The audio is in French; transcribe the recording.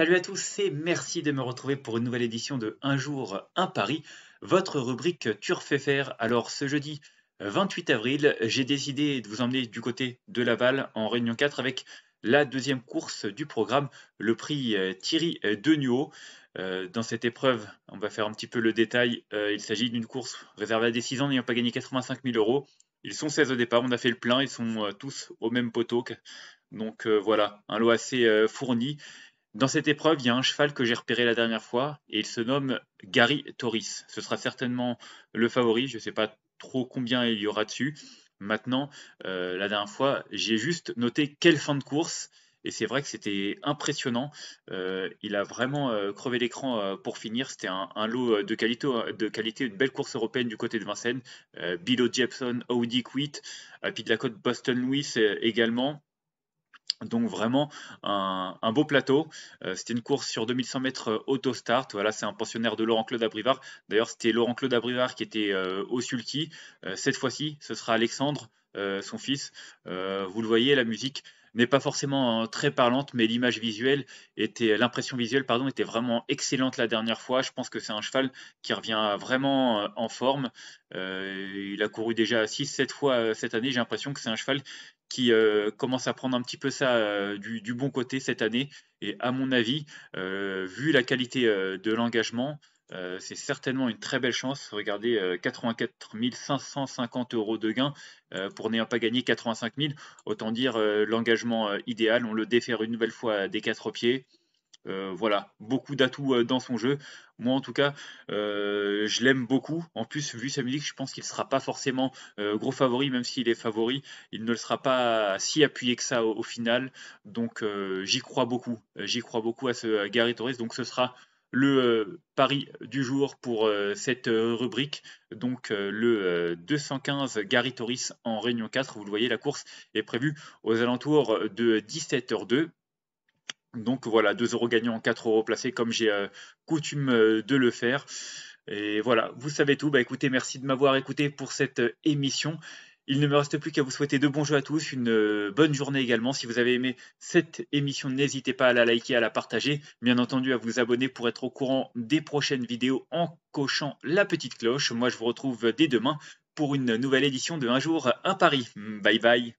Salut à tous et merci de me retrouver pour une nouvelle édition de Un jour, un Paris, votre rubrique Turf faire. Alors ce jeudi 28 avril, j'ai décidé de vous emmener du côté de Laval en Réunion 4 avec la deuxième course du programme, le prix euh, Thierry euh, Deniau. Euh, dans cette épreuve, on va faire un petit peu le détail. Il s'agit d'une course réservée à des 6 ans n'ayant pas gagné 85 000 euros. Ils sont 16 au départ, on a fait le plein, ils sont tous au même poteau. Donc voilà, un lot assez fourni. Dans cette épreuve, il y a un cheval que j'ai repéré la dernière fois et il se nomme Gary Torres. Ce sera certainement le favori. Je ne sais pas trop combien il y aura dessus. Maintenant, euh, la dernière fois, j'ai juste noté quelle fin de course. Et c'est vrai que c'était impressionnant. Euh, il a vraiment euh, crevé l'écran pour finir. C'était un, lot de qualité, de qualité, une belle course européenne du côté de Vincennes. Bilo Jepson, Audi Quitt, puis de la côte Boston louis également. Donc vraiment un, beau plateau. Euh, c'était une course sur 2100 mètres euh, auto-start. Voilà, c'est un pensionnaire de Laurent Claude Abrivard. D'ailleurs, c'était Laurent Claude Abrivard qui était euh, au sulky. cette fois-ci, ce sera Alexandre, son fils. vous le voyez, la musique n'est pas forcément très parlante, mais l'image visuelle était, l'impression visuelle, pardon, était vraiment excellente la dernière fois. Je pense que c'est un cheval qui revient vraiment en forme. il a couru déjà 6-7 fois cette année. J'ai l'impression que c'est un cheval qui euh, commence à prendre un petit peu ça euh, du, bon côté cette année. Et à mon avis, euh, vu la qualité de l'engagement, c'est certainement une très belle chance. Regardez, 84 550 euros de gains pour n'ayant pas gagné 85 000. Autant dire l'engagement idéal. On le défère une nouvelle fois des quatre pieds. Euh, voilà, beaucoup d'atouts euh, dans son jeu. Moi, en tout cas, euh, je l'aime beaucoup. En plus, vu sa musique, je pense qu'il ne sera pas forcément gros favori, même s'il est favori. Il ne le sera pas si appuyé que ça au, final. Donc, j'y crois beaucoup. J'y crois beaucoup à ce Gary Torres. Donc, ce sera le pari du jour pour cette rubrique. Donc le 215 Gary Torres en Réunion 4. Vous le voyez, la course est prévue aux alentours de 17h02. Donc voilà, 2 euros gagnants, 4 euros placés, comme j'ai euh, coutume euh, de le faire. Et voilà, vous savez tout. Bah écoutez, merci de m'avoir écouté pour cette euh, émission. Il ne me reste plus qu'à vous souhaiter de bons jeux à tous, une bonne journée également. Si vous avez aimé cette émission, n'hésitez pas à la liker, à la partager, bien entendu à vous abonner pour être au courant des prochaines vidéos en cochant la petite cloche. Moi, je vous retrouve dès demain pour une nouvelle édition de Un jour à Paris. Bye bye